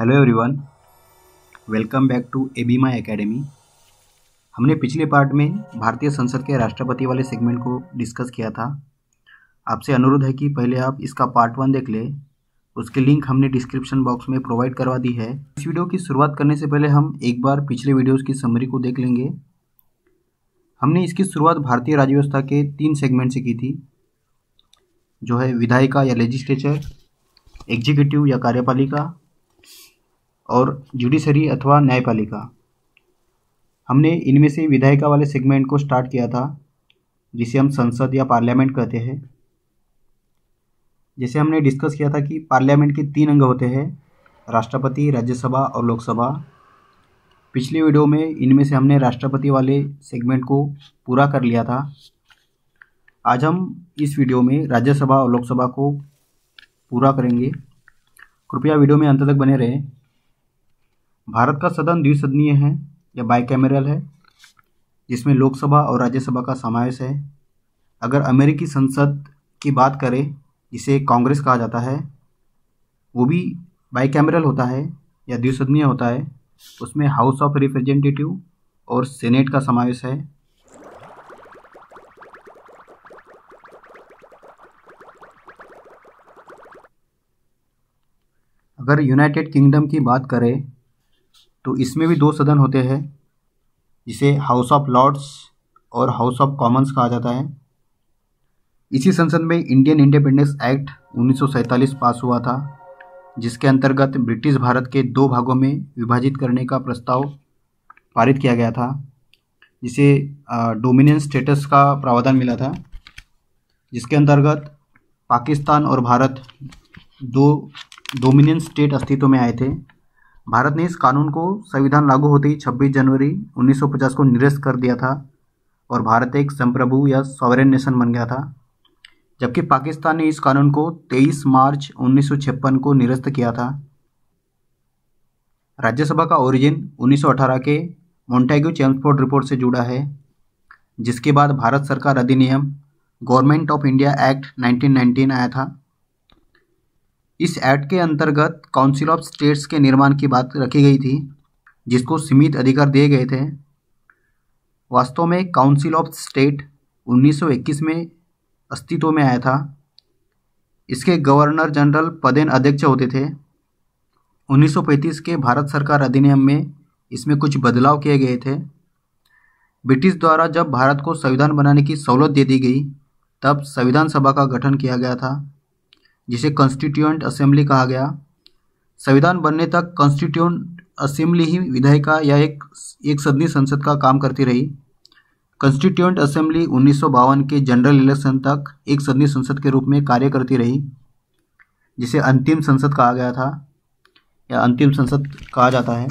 hello everyone welcome back to A B my academy हमने पिछले part में भारतीय संसद के राष्ट्रपति वाले सेगमेंट को डिस्कस किया था आपसे अनुरोध है कि पहले आप इसका पार्ट वन देख लें उसके लिंक हमने डिस्क्रिप्शन बॉक्स में प्रोवाइड करवा दी है इस वीडियो की शुरुआत करने से पहले हम एक बार पिछले वीडियोज़ की समरी को देख लेंगे हमने इसकी शुरुआत भारतीय राज्य व्यवस्था के तीन सेगमेंट से की थी जो है विधायिका या लेजिस्लेचर एग्जीक्यूटिव या कार्यपालिका और जुडिशरी अथवा न्यायपालिका हमने इनमें से विधायिका वाले सेगमेंट को स्टार्ट किया था जिसे हम संसद या पार्लियामेंट कहते हैं जैसे हमने डिस्कस किया था कि पार्लियामेंट के तीन अंग होते हैं राष्ट्रपति राज्यसभा और लोकसभा पिछले वीडियो में इनमें से हमने राष्ट्रपति वाले सेगमेंट को पूरा कर लिया था आज हम इस वीडियो में राज्यसभा और लोकसभा को पूरा करेंगे कृपया वीडियो में अंत तक बने रहें भारत का सदन द्विसदनीय है या बाइकैमरल है जिसमें लोकसभा और राज्यसभा का समावेश है अगर अमेरिकी संसद की बात करें जिसे कांग्रेस कहा जाता है वो भी बाइकैमरल होता है या द्विसदनीय होता है उसमें हाउस ऑफ रिप्रेजेंटेटिव और सेनेट का समावेश है अगर यूनाइटेड किंगडम की बात करें तो इसमें भी दो सदन होते हैं जिसे हाउस ऑफ लॉर्ड्स और हाउस ऑफ कॉमन्स कहा जाता है इसी संसद में इंडियन इंडिपेंडेंस एक्ट उन्नीस पास हुआ था जिसके अंतर्गत ब्रिटिश भारत के दो भागों में विभाजित करने का प्रस्ताव पारित किया गया था जिसे डोमिनियन स्टेटस का प्रावधान मिला था जिसके अंतर्गत पाकिस्तान और भारत दो डोमिनियन स्टेट अस्तित्व में आए थे भारत ने इस कानून को संविधान लागू होते ही 26 जनवरी 1950 को निरस्त कर दिया था और भारत एक संप्रभु या सॉवरेन नेशन बन गया था जबकि पाकिस्तान ने इस कानून को 23 मार्च उन्नीस को निरस्त किया था राज्यसभा का ओरिजिन 1918 के मोन्टेग्यू चैम्सफोर्ड रिपोर्ट से जुड़ा है जिसके बाद भारत सरकार अधिनियम गवर्नमेंट ऑफ इंडिया एक्ट 1919 आया था इस एक्ट के अंतर्गत काउंसिल ऑफ स्टेट्स के निर्माण की बात रखी गई थी जिसको सीमित अधिकार दिए गए थे वास्तव में काउंसिल ऑफ स्टेट 1921 में अस्तित्व में आया था इसके गवर्नर जनरल पदेन अध्यक्ष होते थे 1935 के भारत सरकार अधिनियम में इसमें कुछ बदलाव किए गए थे ब्रिटिश द्वारा जब भारत को संविधान बनाने की सहूलत दे दी गई तब संविधान सभा का गठन किया गया था जिसे कॉन्स्टिट्यूंट असेंबली कहा गया संविधान बनने तक कॉन्स्टिट्यूंट असेंबली ही विधायिका या एक एक सदनी संसद का काम करती रही कॉन्स्टिट्यूंट असेंबली उन्नीस के जनरल इलेक्शन तक एक सदनी संसद के रूप में कार्य करती रही जिसे अंतिम संसद कहा गया था या अंतिम संसद कहा जाता है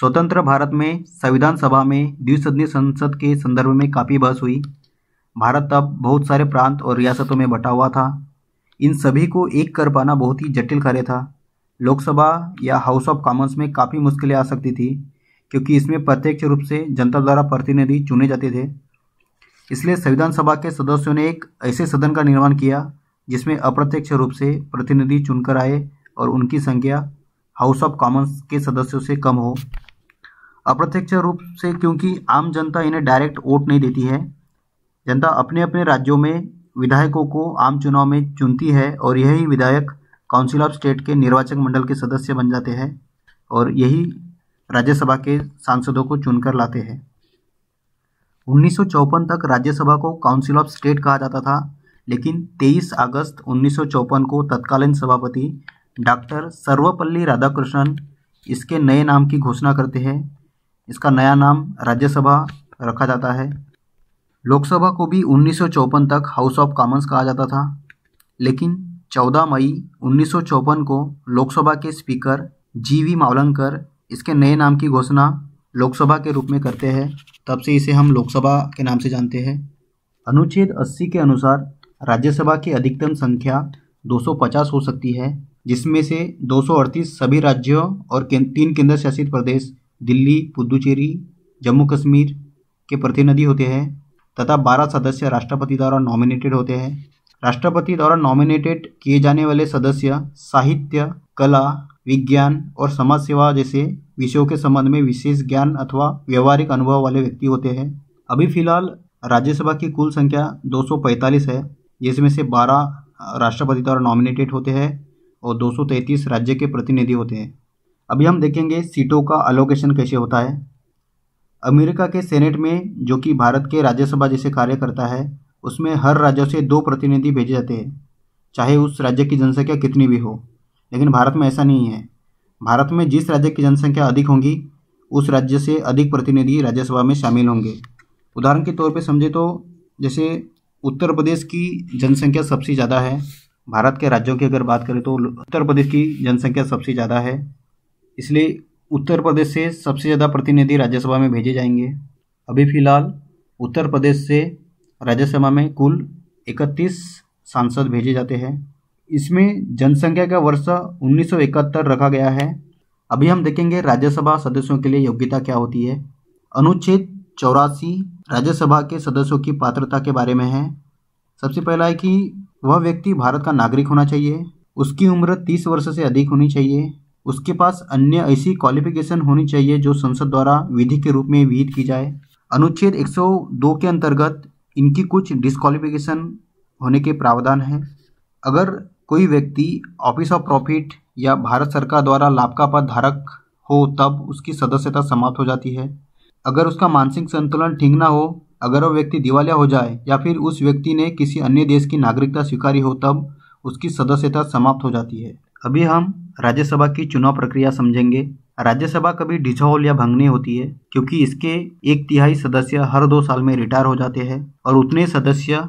स्वतंत्र भारत में संविधान सभा में द्विसदनीय संसद के संदर्भ में काफ़ी बहस हुई भारत तब बहुत सारे प्रांत और रियासतों में बटा हुआ था इन सभी को एक कर पाना बहुत ही जटिल कार्य था लोकसभा या हाउस ऑफ कॉमन्स में काफ़ी मुश्किलें आ सकती थी क्योंकि इसमें प्रत्यक्ष रूप से जनता द्वारा प्रतिनिधि चुने जाते थे इसलिए संविधान सभा के सदस्यों ने एक ऐसे सदन का निर्माण किया जिसमें अप्रत्यक्ष रूप से प्रतिनिधि चुनकर आए और उनकी संख्या हाउस ऑफ कॉमन्स के सदस्यों से कम हो अप्रत्यक्ष रूप से क्योंकि आम जनता इन्हें डायरेक्ट वोट नहीं देती है जनता अपने अपने राज्यों में विधायकों को आम चुनाव में चुनती है और यही विधायक काउंसिल ऑफ स्टेट के निर्वाचक मंडल के सदस्य बन जाते हैं और यही राज्यसभा के सांसदों को चुनकर लाते हैं उन्नीस तक राज्यसभा को काउंसिल ऑफ स्टेट कहा जाता था लेकिन 23 अगस्त उन्नीस को तत्कालीन सभापति डॉक्टर सर्वपल्ली राधाकृष्णन इसके नए नाम की घोषणा करते हैं इसका नया नाम राज्यसभा रखा जाता है लोकसभा को भी उन्नीस तक हाउस ऑफ कॉमन्स कहा जाता था लेकिन 14 मई उन्नीस को लोकसभा के स्पीकर जी वी मावलंकर इसके नए नाम की घोषणा लोकसभा के रूप में करते हैं तब से इसे हम लोकसभा के नाम से जानते हैं अनुच्छेद 80 के अनुसार राज्यसभा की अधिकतम संख्या 250 हो सकती है जिसमें से 238 सभी राज्यों और तीन केंद्र शासित प्रदेश दिल्ली पुदुचेरी जम्मू कश्मीर के प्रतिनिधि होते हैं तथा बारह सदस्य राष्ट्रपति द्वारा नॉमिनेटेड होते हैं राष्ट्रपति द्वारा नॉमिनेटेड किए जाने वाले सदस्य साहित्य कला विज्ञान और समाज सेवा जैसे विषयों के संबंध में विशेष ज्ञान अथवा व्यवहारिक अनुभव वाले व्यक्ति होते हैं अभी फिलहाल राज्यसभा की कुल संख्या 245 है जिसमें से 12 राष्ट्रपति द्वारा नॉमिनेटेड होते हैं और 233 राज्य के प्रतिनिधि होते हैं अभी हम देखेंगे सीटों का अलोकेशन कैसे होता है अमेरिका के सेनेट में जो कि भारत के राज्यसभा जैसे कार्य करता है उसमें हर राज्य से दो प्रतिनिधि भेजे जाते हैं चाहे उस राज्य की जनसंख्या कितनी भी हो लेकिन भारत में ऐसा नहीं है भारत में जिस राज्य की जनसंख्या अधिक होगी उस राज्य से अधिक प्रतिनिधि राज्यसभा में शामिल होंगे उदाहरण के तौर पर समझे तो जैसे उत्तर प्रदेश की जनसंख्या सबसे ज़्यादा है भारत के राज्यों की अगर बात करें तो उत्तर प्रदेश की जनसंख्या सबसे ज़्यादा है इसलिए उत्तर प्रदेश से सबसे ज़्यादा प्रतिनिधि राज्यसभा में भेजे जाएंगे अभी फिलहाल उत्तर प्रदेश से राज्यसभा में कुल इकतीस सांसद भेजे जाते हैं इसमें जनसंख्या का वर्ष 1971 रखा गया है अभी हम देखेंगे राज्यसभा सदस्यों के लिए योग्यता क्या होती है अनुच्छेद चौरासी राज्यसभा के सदस्यों की पात्रता के बारे में है सबसे पहला है कि वह व्यक्ति भारत का नागरिक होना चाहिए उसकी उम्र 30 वर्ष से अधिक होनी चाहिए उसके पास अन्य ऐसी क्वालिफिकेशन होनी चाहिए जो संसद द्वारा विधि के रूप में विहित की जाए अनुच्छेद 102 के अंतर्गत इनकी कुछ डिस्कालिफिकेशन होने के प्रावधान हैं अगर कोई व्यक्ति ऑफिस ऑफ प्रॉफिट या भारत सरकार द्वारा लाभ का पद धारक हो तब उसकी सदस्यता समाप्त हो जाती है अगर उसका मानसिक संतुलन ठीक ना हो अगर वह व्यक्ति दिवालिया हो जाए या फिर उस व्यक्ति ने किसी अन्य देश की नागरिकता स्वीकारी हो तब उसकी सदस्यता समाप्त हो जाती है अभी हम राज्यसभा की चुनाव प्रक्रिया समझेंगे राज्यसभा कभी डिजॉल्व या भंगनी होती है क्योंकि इसके एक तिहाई सदस्य हर दो साल में रिटायर हो जाते हैं और उतने सदस्य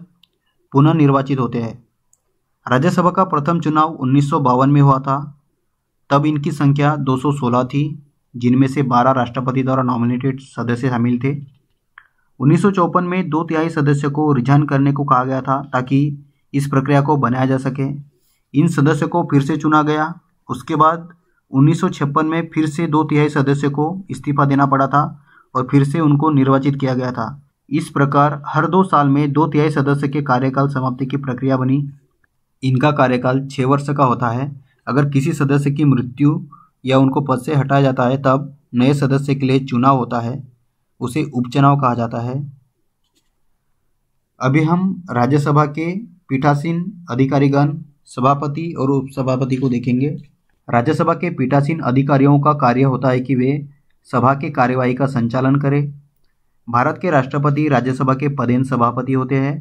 पुनः निर्वाचित होते हैं राज्यसभा का प्रथम चुनाव उन्नीस में हुआ था तब इनकी संख्या 216 थी जिनमें से 12 राष्ट्रपति द्वारा नॉमिनेटेड सदस्य शामिल थे उन्नीस में दो तिहाई सदस्य को रिजाइन करने को कहा गया था ताकि इस प्रक्रिया को बनाया जा सके इन सदस्य को फिर से चुना गया उसके बाद उन्नीस में फिर से दो तिहाई सदस्य को इस्तीफा देना पड़ा था और फिर से उनको निर्वाचित किया गया था इस प्रकार हर दो साल में दो तिहाई सदस्य के कार्यकाल समाप्ति की प्रक्रिया बनी इनका कार्यकाल छः वर्ष का होता है अगर किसी सदस्य की मृत्यु या उनको पद से हटाया जाता है तब नए सदस्य के लिए चुनाव होता है उसे उपचुनाव कहा जाता है अभी हम राज्यसभा के पीठासीन अधिकारीगण सभापति और उपसभापति को देखेंगे राज्यसभा के पीठासीन अधिकारियों का कार्य होता है कि वे सभा के कार्यवाही का संचालन करें भारत के राष्ट्रपति राज्यसभा के पदेन सभापति होते हैं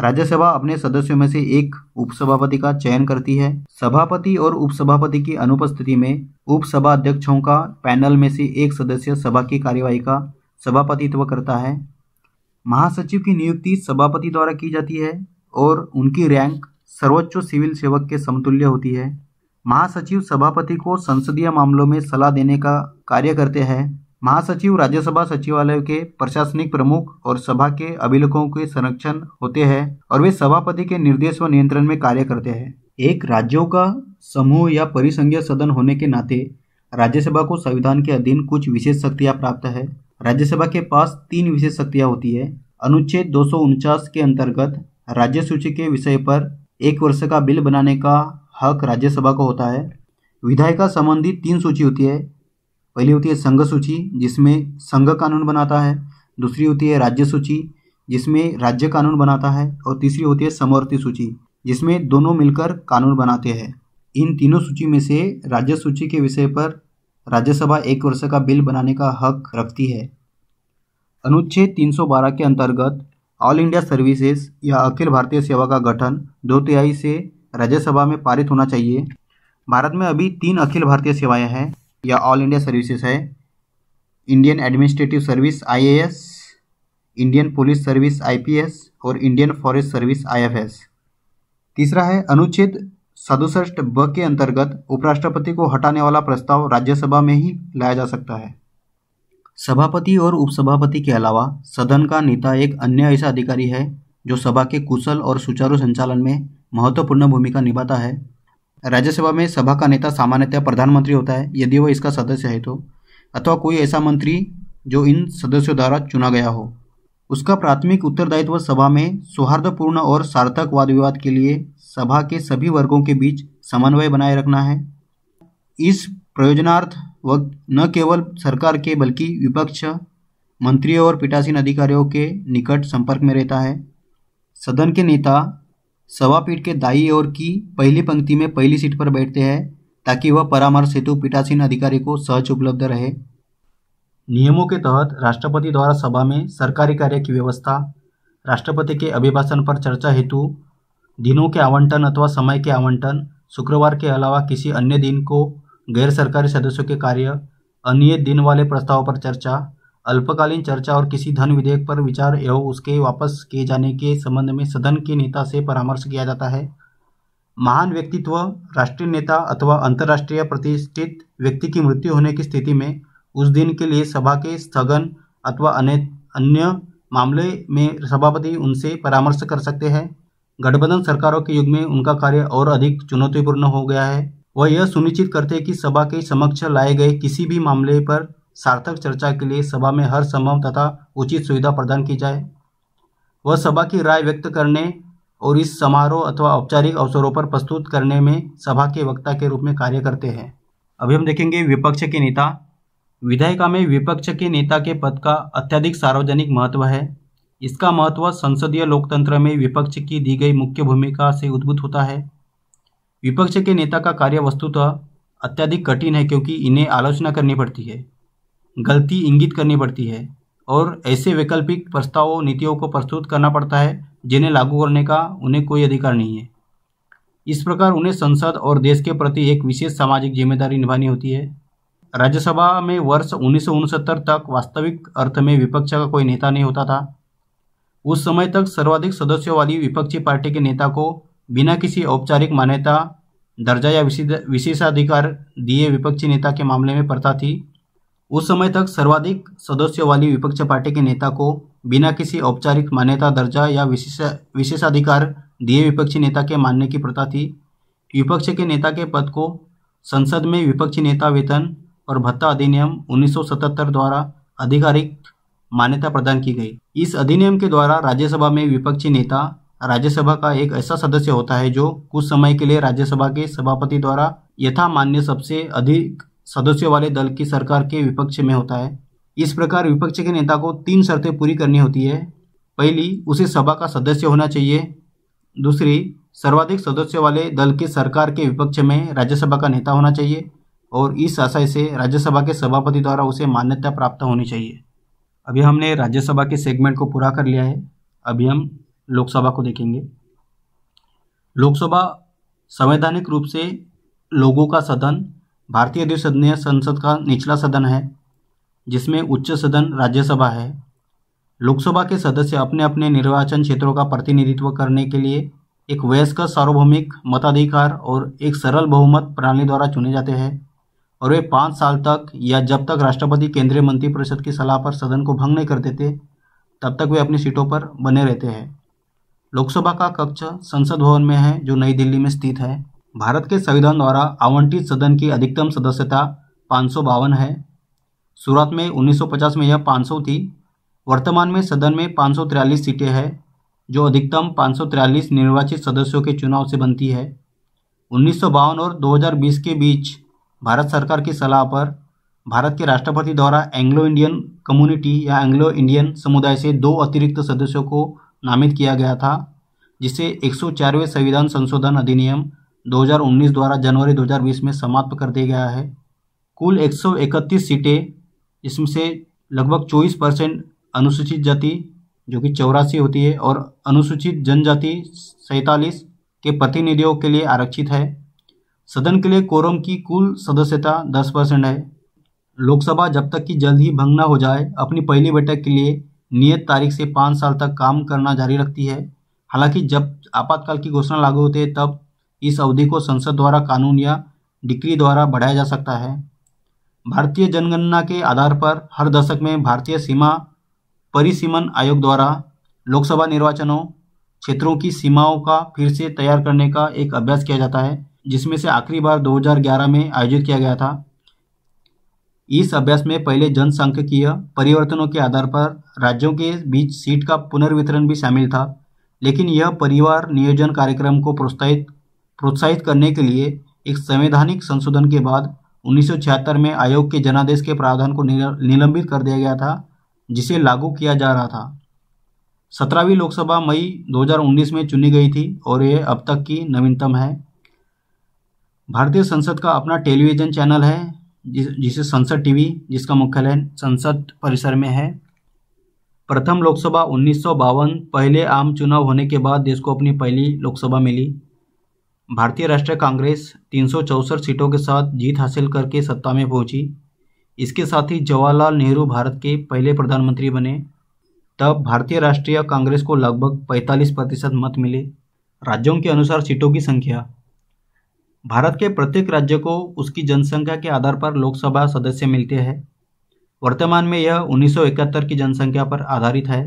राज्यसभा अपने सदस्यों में से एक उपसभापति का चयन करती है सभापति और उपसभापति की अनुपस्थिति में उपसभा अध्यक्षों का पैनल में से एक सदस्य सभा की कार्यवाही का सभापतित्व करता है महासचिव की नियुक्ति सभापति द्वारा की जाती है और उनकी रैंक सर्वोच्च सिविल सेवक के समतुल्य होती है महासचिव सभापति को संसदीय मामलों में सलाह देने का कार्य करते हैं महासचिव राज्यसभा सचिवालय के प्रशासनिक प्रमुख और सभा के अभिलेखों के संरक्षण होते हैं और वे सभापति के निर्देश व नियंत्रण में कार्य करते हैं एक राज्यों का समूह या परिसंघीय सदन होने के नाते राज्यसभा को संविधान के अधीन कुछ विशेष शक्तियाँ प्राप्त है राज्यसभा के पास तीन विशेष शक्तियाँ होती है अनुच्छेद दो के अंतर्गत राज्य सूची के विषय पर एक वर्ष का बिल बनाने का हक राज्यसभा को होता है विधायिका संबंधी तीन सूची होती है पहली होती है संघ सूची जिसमें संघ कानून बनाता है दूसरी होती है राज्य सूची जिसमें राज्य कानून बनाता है और तीसरी होती है समवर्ती सूची जिसमें दोनों मिलकर कानून बनाते हैं इन तीनों सूची में से राज्य सूची के विषय पर राज्यसभा एक वर्ष का बिल बनाने का हक रखती है अनुच्छेद 312 के अंतर्गत ऑल इंडिया सर्विसेज या अखिल भारतीय सेवा का गठन दो तिहाई से राज्यसभा में पारित होना चाहिए भारत में अभी तीन अखिल भारतीय सेवाएं हैं या ऑल इंडिया सर्विसेज है Indian administrative service IAS Indian police service IPS और इंडियन फॉरेस्ट सर्विस आईएफएस तीसरा है अनुच्छेद सदुसठ ब के अंतर्गत उपराष्ट्रपति को हटाने वाला प्रस्ताव राज्यसभा में ही लाया जा सकता है सभापति और उपसभापति के अलावा सदन का नेता एक अन्य ऐसा अधिकारी है जो सभा के कुशल और सुचारू संचालन में महत्वपूर्ण भूमिका निभाता है राज्यसभा में सभा का नेता सामान्यतः प्रधानमंत्री होता है यदि वह इसका सदस्य है तो अथवा कोई ऐसा मंत्री जो इन सदस्यों द्वारा चुना गया हो उसका प्राथमिक उत्तरदायित्व सभा में सौहार्दपूर्ण और सार्थक वाद विवाद के लिए सभा के सभी वर्गों के बीच समन्वय बनाए रखना है इस प्रयोजनार्थ व न केवल सरकार के बल्कि विपक्ष मंत्रियों और पीठासीन अधिकारियों के निकट संपर्क में रहता है सदन के नेता सभापीठ के दाई ओर की पहली पंक्ति में पहली सीट पर बैठते हैं ताकि वह परामर्श हेतु पीठासीन अधिकारी को सहज उपलब्ध रहे नियमों के तहत राष्ट्रपति द्वारा सभा में सरकारी कार्य की व्यवस्था राष्ट्रपति के अभिभाषण पर चर्चा हेतु दिनों के आवंटन अथवा समय के आवंटन शुक्रवार के अलावा किसी अन्य दिन को गैर सरकारी सदस्यों के कार्य अनियत दिन वाले प्रस्ताव पर चर्चा अल्पकालीन चर्चा और किसी धन विधेयक पर विचार एवं उसके वापस किए जाने के संबंध में सदन के नेता से परामर्श किया जाता है महान व्यक्तित्व राष्ट्रीय नेता अथवा अंतर्राष्ट्रीय प्रतिष्ठित व्यक्ति की मृत्यु होने की स्थिति में उस दिन के लिए सभा के स्थगन अथवा अन्य मामले में सभापति उनसे परामर्श कर सकते हैं गठबंधन सरकारों के युग में उनका कार्य और अधिक चुनौतीपूर्ण हो गया है वह यह सुनिश्चित करते हैं कि सभा के समक्ष लाए गए किसी भी मामले पर सार्थक चर्चा के लिए सभा में हर संभव तथा उचित सुविधा प्रदान की जाए वह सभा की राय व्यक्त करने और इस समारोह अथवा औपचारिक अवसरों पर प्रस्तुत करने में सभा के वक्ता के रूप में कार्य करते हैं अभी हम देखेंगे विपक्ष के नेता विधायिका में विपक्ष के नेता के पद का अत्यधिक सार्वजनिक महत्व है इसका महत्व संसदीय लोकतंत्र में विपक्ष की दी गई मुख्य भूमिका से उद्भूत होता है विपक्ष के नेता का कार्य वस्तुतः अत्यधिक कठिन है क्योंकि इन्हें आलोचना करनी पड़ती है गलती इंगित करनी पड़ती है और ऐसे वैकल्पिक प्रस्तावों नीतियों को प्रस्तुत करना पड़ता है जिन्हें लागू करने का उन्हें कोई अधिकार नहीं है इस प्रकार उन्हें संसद और देश के प्रति एक विशेष सामाजिक जिम्मेदारी निभानी होती है राज्यसभा में वर्ष उन्नीस तक वास्तविक अर्थ में विपक्ष का कोई नेता नहीं होता था उस समय तक सर्वाधिक सदस्यों वाली विपक्षी पार्टी के नेता को बिना किसी औपचारिक मान्यता दर्जा या विशेषाधिकार दिए विपक्षी नेता के मामले में प्रथा थी उस समय तक सर्वाधिक सदस्यों वाली विपक्ष पार्टी के नेता को बिना किसी औपचारिक मान्यता दर्जा या विशेष विशेषाधिकार दिए विपक्षी नेता के मानने की प्रथा थी विपक्ष के नेता के पद को संसद में विपक्षी नेता वेतन और भत्ता अधिनियम 1977 द्वारा आधिकारिक मान्यता प्रदान की गई इस अधिनियम के द्वारा राज्यसभा में विपक्षी नेता राज्यसभा का एक ऐसा सदस्य होता है जो कुछ समय के लिए राज्यसभा के सभापति द्वारा यथा मान्य सबसे अधिक सदस्यों वाले दल की सरकार के विपक्ष में होता है इस प्रकार विपक्ष के नेता को तीन शर्तें पूरी करनी होती है पहली उसे सभा का सदस्य होना चाहिए दूसरी सर्वाधिक सदस्यों वाले दल के सरकार के विपक्ष में राज्यसभा का नेता होना चाहिए और इस आशय से राज्यसभा के सभापति द्वारा उसे मान्यता प्राप्त होनी चाहिए अभी हमने राज्यसभा के सेगमेंट को पूरा कर लिया है अभी हम लोकसभा को देखेंगे लोकसभा संवैधानिक रूप से लोगों का सदन भारतीय अधिसदनीय संसद का निचला सदन है जिसमें उच्च सदन राज्यसभा है लोकसभा के सदस्य अपने अपने निर्वाचन क्षेत्रों का प्रतिनिधित्व करने के लिए एक वयस्क सार्वभौमिक मताधिकार और एक सरल बहुमत प्रणाली द्वारा चुने जाते हैं और वे पाँच साल तक या जब तक राष्ट्रपति केंद्रीय मंत्रिपरिषद की सलाह पर सदन को भंग नहीं कर देते तब तक वे अपनी सीटों पर बने रहते हैं लोकसभा का कक्ष संसद भवन में है जो नई दिल्ली में स्थित है भारत के संविधान द्वारा आवंटित सदन की अधिकतम सदस्यता पाँच है सूरत में 1950 में यह 500 थी वर्तमान में सदन में पाँच सीटें हैं जो अधिकतम पाँच निर्वाचित सदस्यों के चुनाव से बनती है उन्नीस और 2020 के बीच भारत सरकार की सलाह पर भारत के राष्ट्रपति द्वारा एंग्लो इंडियन कम्युनिटी या एंग्लो इंडियन समुदाय से दो अतिरिक्त सदस्यों को नामित किया गया था जिसे एक संविधान संशोधन अधिनियम 2019 द्वारा जनवरी 2020 में समाप्त कर दिया गया है कुल 131 सीटें इसमें से लगभग 24 परसेंट अनुसूचित जाति जो कि चौरासी होती है और अनुसूचित जनजाति सैतालीस के प्रतिनिधियों के लिए आरक्षित है सदन के लिए कोरम की कुल सदस्यता 10 परसेंट है लोकसभा जब तक कि जल्द ही भंग न हो जाए अपनी पहली बैठक के लिए नियत तारीख से पाँच साल तक काम करना जारी रखती है हालांकि जब आपातकाल की घोषणा लागू होती है तब इस अवधि को संसद द्वारा कानून या डिक्री द्वारा बढ़ाया जा सकता है भारतीय जनगणना के आधार पर हर दशक में भारतीय सीमा परिसीमन आयोग द्वारा लोकसभा निर्वाचनों क्षेत्रों की सीमाओं का फिर से तैयार करने का एक अभ्यास किया जाता है जिसमें से आखिरी बार 2011 में आयोजित किया गया था इस अभ्यास में पहले जनसंख्यकीय परिवर्तनों के आधार पर राज्यों के बीच सीट का पुनर्वितरण भी शामिल था लेकिन यह परिवार नियोजन कार्यक्रम को प्रोत्साहित प्रोत्साहित करने के लिए एक संवैधानिक संशोधन के बाद उन्नीस में आयोग के जनादेश के प्रावधान को निलंबित कर दिया गया था जिसे लागू किया जा रहा था सत्रहवीं लोकसभा मई 2019 में चुनी गई थी और यह अब तक की नवीनतम है भारतीय संसद का अपना टेलीविज़न चैनल है जिसे संसद टीवी जिसका मुख्यालय संसद परिसर में है प्रथम लोकसभा उन्नीस पहले आम चुनाव होने के बाद देश को अपनी पहली लोकसभा मिली भारतीय राष्ट्रीय कांग्रेस तीन सीटों के साथ जीत हासिल करके सत्ता में पहुंची इसके साथ ही जवाहरलाल नेहरू भारत के पहले प्रधानमंत्री बने तब भारतीय राष्ट्रीय कांग्रेस को लगभग 45 प्रतिशत मत मिले राज्यों के अनुसार सीटों की संख्या भारत के प्रत्येक राज्य को उसकी जनसंख्या के आधार पर लोकसभा सदस्य मिलते हैं वर्तमान में यह 1971 की जनसंख्या पर आधारित है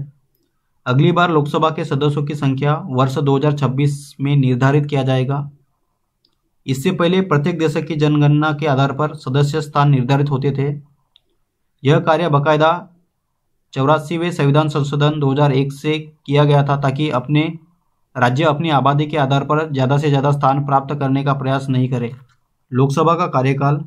अगली बार लोकसभा के सदस्यों की संख्या वर्ष 2026 में निर्धारित किया जाएगा इससे पहले प्रत्येक देश की जनगणना के आधार पर सदस्य स्थान निर्धारित होते थे यह कार्य बाकायदा चौरासीवें संविधान संशोधन 2001 से किया गया था ताकि अपने राज्य अपनी आबादी के आधार पर ज़्यादा से ज़्यादा स्थान प्राप्त करने का प्रयास नहीं करे लोकसभा का कार्यकाल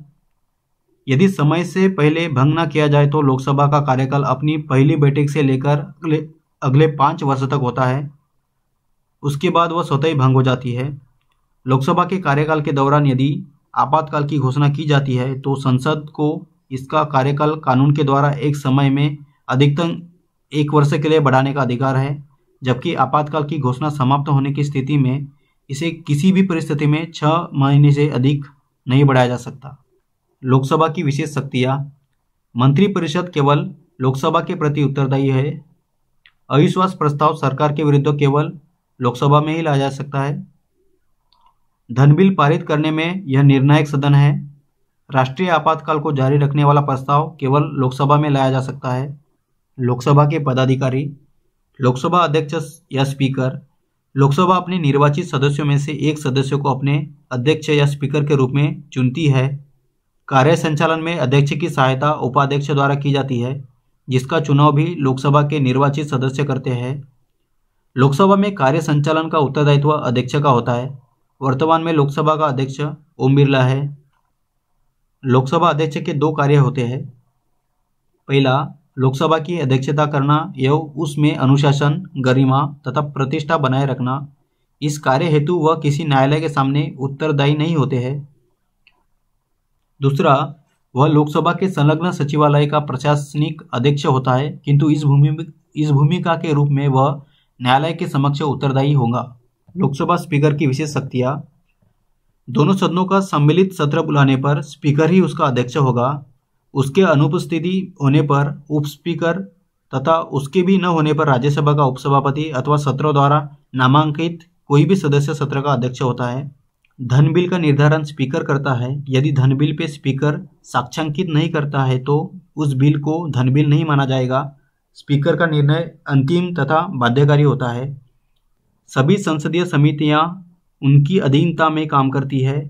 यदि समय से पहले भंग न किया जाए तो लोकसभा का कार्यकाल अपनी पहली बैठक से लेकर अगले अगले पाँच वर्ष तक होता है उसके बाद वह स्वतः ही भंग हो जाती है लोकसभा के कार्यकाल के दौरान यदि आपातकाल की घोषणा की जाती है तो संसद को इसका कार्यकाल कानून के द्वारा एक समय में अधिकतम एक वर्ष के लिए बढ़ाने का अधिकार है जबकि आपातकाल की घोषणा समाप्त होने की स्थिति में इसे किसी भी परिस्थिति में छः महीने से अधिक नहीं बढ़ाया जा सकता लोकसभा की विशेष शक्तियाँ मंत्रिपरिषद केवल लोकसभा के प्रति उत्तरदायी है अविश्वास प्रस्ताव सरकार के विरुद्ध केवल लोकसभा में ही लाया जा सकता है धन बिल पारित करने में यह निर्णायक सदन है राष्ट्रीय आपातकाल को जारी रखने वाला प्रस्ताव केवल लोकसभा में लाया जा सकता है लोकसभा के पदाधिकारी लोकसभा अध्यक्ष या स्पीकर लोकसभा अपने निर्वाचित सदस्यों में से एक सदस्य को अपने अध्यक्ष या स्पीकर के रूप में चुनती है कार्य संचालन में अध्यक्ष की सहायता उपाध्यक्ष द्वारा की जाती है जिसका चुनाव भी लोकसभा के निर्वाचित सदस्य करते हैं लोकसभा में कार्य संचालन का उत्तरदायित्व अध्यक्ष का होता है वर्तमान में लोकसभा का अध्यक्ष ओम बिरला है लोकसभा अध्यक्ष के दो कार्य होते हैं पहला लोकसभा की अध्यक्षता करना एवं उसमें अनुशासन गरिमा तथा प्रतिष्ठा बनाए रखना इस कार्य हेतु वह किसी न्यायालय के सामने उत्तरदायी नहीं होते हैं दूसरा वह लोकसभा के संलग्न सचिवालय का प्रशासनिक अध्यक्ष होता है किंतु इस भूमि इस भूमिका के रूप में वह न्यायालय के समक्ष उत्तरदायी होगा लोकसभा स्पीकर की विशेष शक्तियाँ दोनों सदनों का सम्मिलित सत्र बुलाने पर स्पीकर ही उसका अध्यक्ष होगा उसके अनुपस्थिति होने पर उप स्पीकर तथा उसके भी न होने पर राज्यसभा का उपसभापति अथवा सत्रों द्वारा नामांकित कोई भी सदस्य सत्र का अध्यक्ष होता है धन बिल का निर्धारण स्पीकर करता है यदि धन बिल पे स्पीकर साक्षांकित नहीं करता है तो उस बिल को धन बिल नहीं माना जाएगा स्पीकर का निर्णय अंतिम तथा बाध्यकारी होता है सभी संसदीय समितियां उनकी अधीनता में काम करती है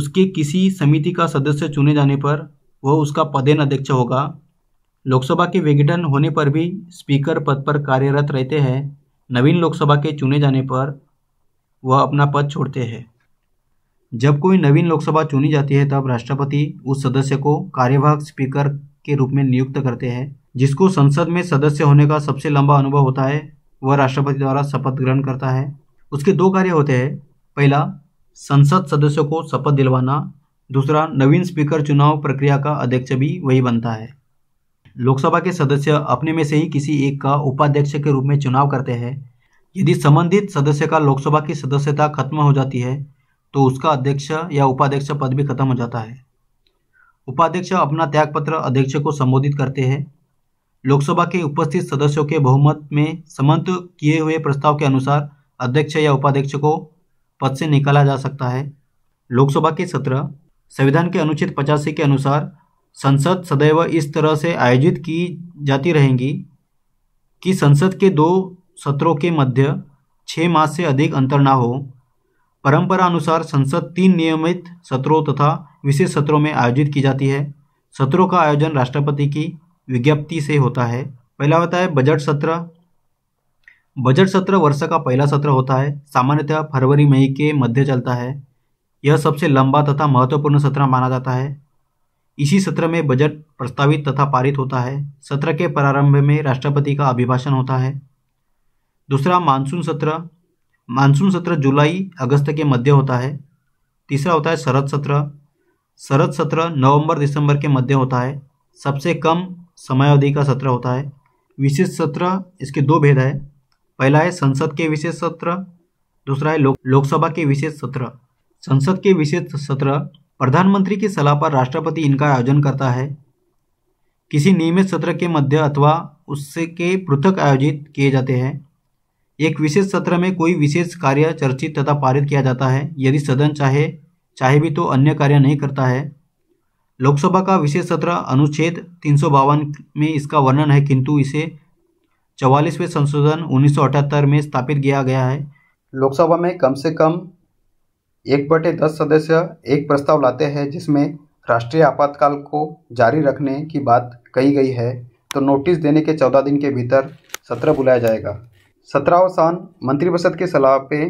उसके किसी समिति का सदस्य चुने जाने पर वह उसका पदेन अध्यक्ष होगा लोकसभा के विघटन होने पर भी स्पीकर पद पर कार्यरत रहते हैं नवीन लोकसभा के चुने जाने पर वह अपना पद छोड़ते हैं जब कोई नवीन लोकसभा चुनी जाती है तब राष्ट्रपति उस सदस्य को कार्यवाहक स्पीकर के रूप में नियुक्त करते हैं जिसको संसद में सदस्य होने का सबसे लंबा अनुभव होता है वह राष्ट्रपति द्वारा शपथ ग्रहण करता है उसके दो कार्य होते हैं पहला संसद सदस्यों को शपथ दिलवाना दूसरा नवीन स्पीकर चुनाव प्रक्रिया का अध्यक्ष भी वही बनता है लोकसभा के सदस्य अपने में से ही किसी एक का उपाध्यक्ष के रूप में चुनाव करते हैं यदि संबंधित सदस्य का लोकसभा की सदस्यता खत्म हो जाती है तो उसका अध्यक्ष या उपाध्यक्ष पद भी खत्म हो जाता है उपाध्यक्ष अपना त्यागपत्र अध्यक्ष को संबोधित करते हैं लोकसभा के उपस्थित सदस्यों के बहुमत में समन्त किए हुए प्रस्ताव के अनुसार अध्यक्ष या उपाध्यक्ष को पद से निकाला जा सकता है लोकसभा के सत्र संविधान के अनुच्छेद पचासी के अनुसार संसद सदैव इस तरह से आयोजित की जाती रहेंगी कि संसद के दो सत्रों के मध्य छः माह से अधिक अंतर ना हो परंपरा अनुसार संसद तीन नियमित सत्रों तथा विशेष सत्रों में आयोजित की जाती है सत्रों का आयोजन राष्ट्रपति की विज्ञप्ति से होता है पहला होता है बजट सत्र बजट सत्र वर्ष का पहला सत्र होता है सामान्यतः फरवरी मई के मध्य चलता है यह सबसे लंबा तथा महत्वपूर्ण सत्र माना जाता है इसी सत्र में बजट प्रस्तावित तथा पारित होता है सत्र के प्रारंभ में राष्ट्रपति का अभिभाषण होता है दूसरा मानसून सत्र मानसून सत्र जुलाई अगस्त के मध्य होता है तीसरा होता है शरद सत्र शरद सत्र नवंबर दिसंबर के मध्य होता है सबसे कम समयावधि का सत्र होता है विशेष सत्र इसके दो भेद है पहला है संसद के विशेष सत्र दूसरा है लोकसभा के विशेष सत्र संसद के विशेष सत्र प्रधानमंत्री की सलाह पर राष्ट्रपति इनका आयोजन करता है किसी नियमित सत्र के मध्य अथवा उससे के पृथक आयोजित किए जाते हैं एक विशेष सत्र में कोई विशेष कार्य चर्चित तथा पारित किया जाता है यदि सदन चाहे चाहे भी तो अन्य कार्य नहीं करता है लोकसभा का विशेष सत्र अनुच्छेद तीन में इसका वर्णन है किंतु इसे चवालीसवें संशोधन उन्नीस में स्थापित किया गया है लोकसभा में कम से कम एक बटे दस सदस्य एक प्रस्ताव लाते हैं जिसमें राष्ट्रीय आपातकाल को जारी रखने की बात कही गई है तो नोटिस देने के चौदह दिन के भीतर सत्र बुलाया जाएगा सत्रावसान मंत्रिपरिषद की सलाह पे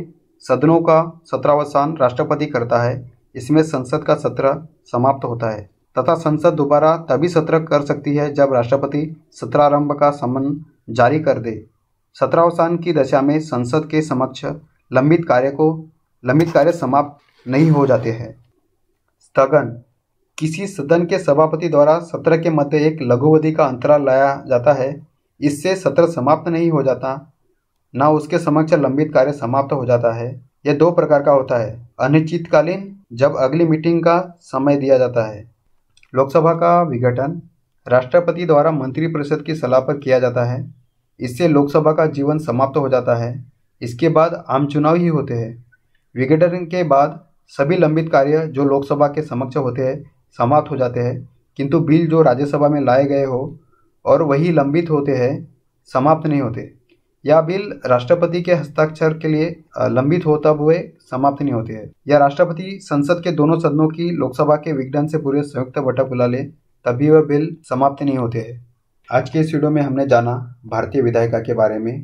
सदनों का सत्रावसान राष्ट्रपति करता है इसमें संसद का सत्र समाप्त होता है तथा संसद दोबारा तभी सत्र कर सकती है जब राष्ट्रपति सत्रारंभ का समन जारी कर दे सत्रावसान की दशा में संसद के समक्ष लंबित कार्य को लंबित कार्य समाप्त नहीं हो जाते हैं स्थगन किसी सदन के सभापति द्वारा सत्र के मध्य एक लघुवधि का अंतराल लाया जाता है इससे सत्र समाप्त नहीं हो जाता ना उसके समक्ष लंबित कार्य समाप्त हो जाता है यह दो प्रकार का होता है अनिश्चितकालीन जब अगली मीटिंग का समय दिया जाता है लोकसभा का विघटन राष्ट्रपति द्वारा मंत्रिपरिषद की सलाह पर किया जाता है इससे लोकसभा का जीवन समाप्त हो जाता है इसके बाद आम चुनाव ही होते हैं विघटन के बाद सभी लंबित कार्य जो लोकसभा के समक्ष होते हैं समाप्त हो जाते हैं किंतु बिल जो राज्यसभा में लाए गए हो और वही लंबित होते हैं समाप्त नहीं होते यह बिल राष्ट्रपति के हस्ताक्षर के लिए लंबित होता हुए समाप्त नहीं होते हैं या राष्ट्रपति संसद के दोनों सदनों की लोकसभा के विघटन से पूरे संयुक्त बैठक बुला ले तभी वह बिल समाप्त नहीं होते हैं आज के इस वीडियो में हमने जाना भारतीय विधायिका के बारे में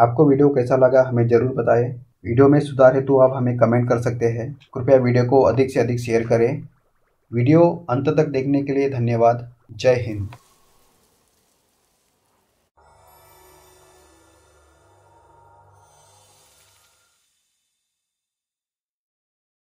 आपको वीडियो कैसा लगा हमें ज़रूर बताएं वीडियो में सुधार है तो आप हमें कमेंट कर सकते हैं कृपया वीडियो को अधिक से अधिक शेयर करें वीडियो अंत तक देखने के लिए धन्यवाद जय हिंद